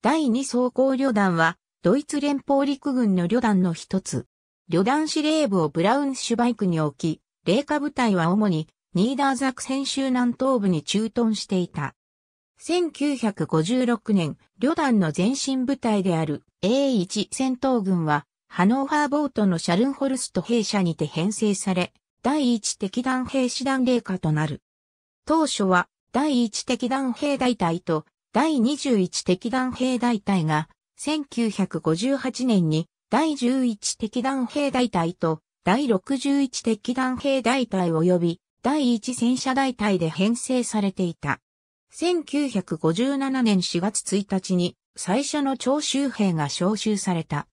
第2装甲旅団は、ドイツ連邦陸軍の旅団の一つ。旅団司令部をブラウンシュバイクに置き、霊下部隊は主にニーダーザクセン州南東部に駐屯していた。1956年、旅団の前身部隊である A1 戦闘軍は、ハノーハーボートのシャルンホルスト兵舎にて編成され、第1敵団兵士団霊下となる。当初は、第1敵団兵大隊と第21敵団兵大隊が、1958年に第11敵団兵大隊と第61敵団兵大隊及び第1戦車大隊で編成されていた。1957年4月1日に最初の徴集兵が召集された。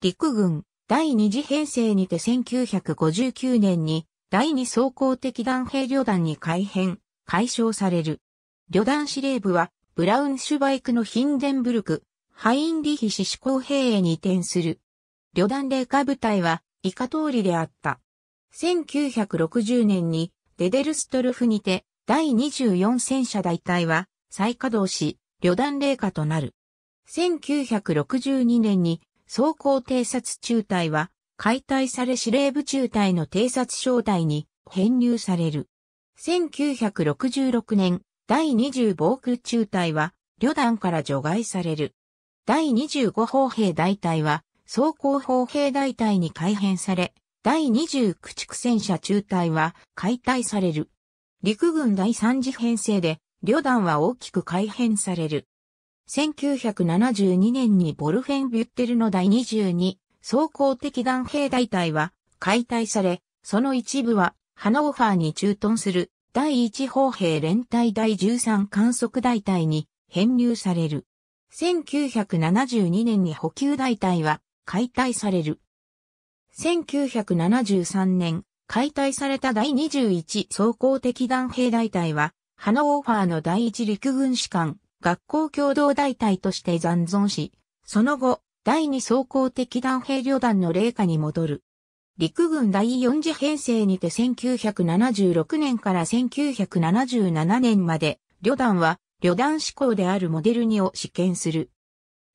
陸軍第二次編成にて1959年に第二装甲敵団兵旅団に改編、解消される。旅団司令部はブラウンシュバイクのヒンデンブルク、ハインリヒ市市公兵へに移転する。旅団霊下部隊は以下通りであった。1960年にデデルストルフにて第24戦車大隊は再稼働し、旅団霊下となる。1962年に装甲偵察中隊は解体され司令部中隊の偵察小隊に編入される。1966年、第20防空中隊は、旅団から除外される。第25砲兵大隊は、装甲砲兵大隊に改編され、第2駆逐戦車中隊は解体される。陸軍第3次編成で、旅団は大きく改編される。1972年にボルフェン・ビュッテルの第22装甲敵弾兵大隊は解体され、その一部はハノーファーに駐屯する第1砲兵連隊第13観測大隊に編入される。1972年に補給大隊は解体される。1973年、解体された第21総合的弾兵大隊は、ハノーファーの第一陸軍士官、学校共同大隊として残存し、その後、第二総合的弾兵旅団の霊下に戻る。陸軍第4次編成にて1976年から1977年まで、旅団は、旅団志向であるモデル2を試験する。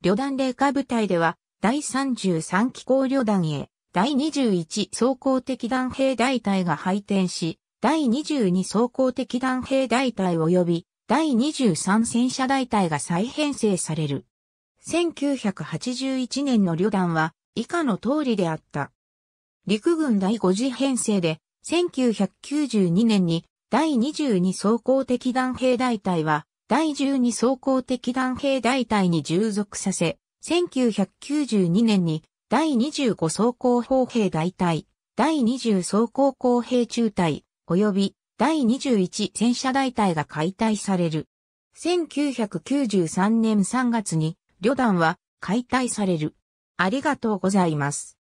旅団霊下部隊では、第33機構旅団へ、第21装甲的弾兵大隊が配点し、第22装甲的弾兵大隊及び、第23戦車大隊が再編成される。1981年の旅団は、以下の通りであった。陸軍第5次編成で、1992年に第22装甲敵弾兵大隊は、第12装甲敵弾兵大隊に従属させ、1992年に第25装甲砲兵大隊、第20装甲工兵中隊、及び第21戦車大隊が解体される。1993年3月に旅団は解体される。ありがとうございます。